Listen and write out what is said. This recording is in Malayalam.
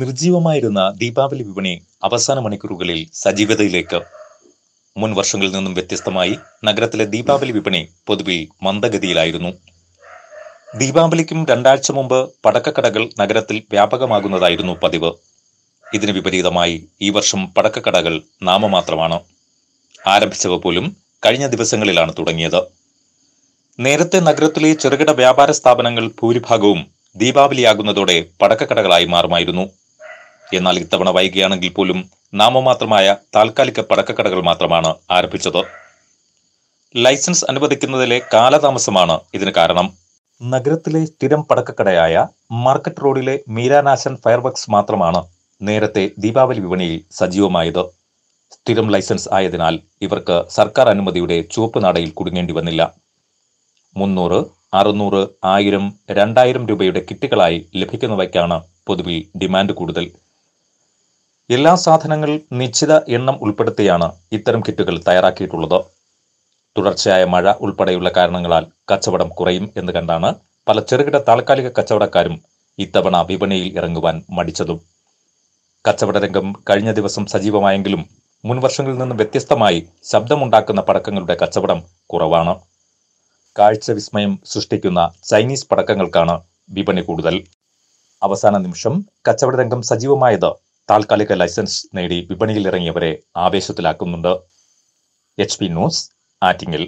നിർജീവമായിരുന്ന ദീപാവലി വിപണി അവസാന മണിക്കൂറുകളിൽ സജീവതയിലേക്ക് മുൻ വർഷങ്ങളിൽ നിന്നും വ്യത്യസ്തമായി നഗരത്തിലെ ദീപാവലി വിപണി പൊതുവെ മന്ദഗതിയിലായിരുന്നു ദീപാവലിക്കും രണ്ടാഴ്ച മുമ്പ് പടക്കക്കടകൾ നഗരത്തിൽ വ്യാപകമാകുന്നതായിരുന്നു പതിവ് ഇതിന് വിപരീതമായി ഈ വർഷം പടക്കക്കടകൾ നാമമാത്രമാണ് ആരംഭിച്ചവ പോലും കഴിഞ്ഞ ദിവസങ്ങളിലാണ് തുടങ്ങിയത് നേരത്തെ നഗരത്തിലെ ചെറുകിട വ്യാപാര സ്ഥാപനങ്ങൾ ഭൂരിഭാഗവും ദീപാവലിയാകുന്നതോടെ പടക്കക്കടകളായി മാറുമായിരുന്നു എന്നാൽ ഇത്തവണ വൈകിയാണെങ്കിൽ പോലും നാമമാത്രമായ താൽക്കാലിക പടക്കക്കടകൾ മാത്രമാണ് ആരംഭിച്ചത് ലൈസൻസ് അനുവദിക്കുന്നതിലെ കാലതാമസമാണ് ഇതിന് കാരണം നഗരത്തിലെ സ്ഥിരം പടക്കക്കടയായ മാർക്കറ്റ് റോഡിലെ മീരാനാശൻ ഫയർവർക്സ് മാത്രമാണ് നേരത്തെ ദീപാവലി വിപണിയിൽ സജീവമായത് സ്ഥിരം ലൈസൻസ് ആയതിനാൽ ഇവർക്ക് സർക്കാർ അനുമതിയുടെ ചുവപ്പ് നാടയിൽ കുടുങ്ങേണ്ടി വന്നില്ല മുന്നൂറ് അറുന്നൂറ് ആയിരം രണ്ടായിരം രൂപയുടെ കിറ്റുകളായി ലഭിക്കുന്നവയ്ക്കാണ് പൊതുവിൽ ഡിമാൻഡ് കൂടുതൽ എല്ലാ സാധനങ്ങൾ നിശ്ചിത എണ്ണം ഉൾപ്പെടുത്തിയാണ് ഇത്തരം കിറ്റുകൾ തയ്യാറാക്കിയിട്ടുള്ളത് തുടർച്ചയായ മഴ ഉൾപ്പെടെയുള്ള കാരണങ്ങളാൽ കച്ചവടം കുറയും എന്ന് കണ്ടാണ് പല ചെറുകിട താൽക്കാലിക കച്ചവടക്കാരും ഇത്തവണ വിപണിയിൽ ഇറങ്ങുവാൻ മടിച്ചതും രംഗം കഴിഞ്ഞ ദിവസം സജീവമായെങ്കിലും മുൻവർഷങ്ങളിൽ നിന്ന് വ്യത്യസ്തമായി ശബ്ദമുണ്ടാക്കുന്ന പടക്കങ്ങളുടെ കച്ചവടം കുറവാണ് കാഴ്ച വിസ്മയം സൃഷ്ടിക്കുന്ന ചൈനീസ് പടക്കങ്ങൾക്കാണ് വിപണി കൂടുതൽ അവസാന നിമിഷം കച്ചവട രംഗം സജീവമായത് താൽക്കാലിക ലൈസൻസ് നേടി വിപണിയിൽ ഇറങ്ങിയവരെ ആവേശത്തിലാക്കുന്നുണ്ട് എച്ച് പി ന്യൂസ് ആറ്റിങ്ങിൽ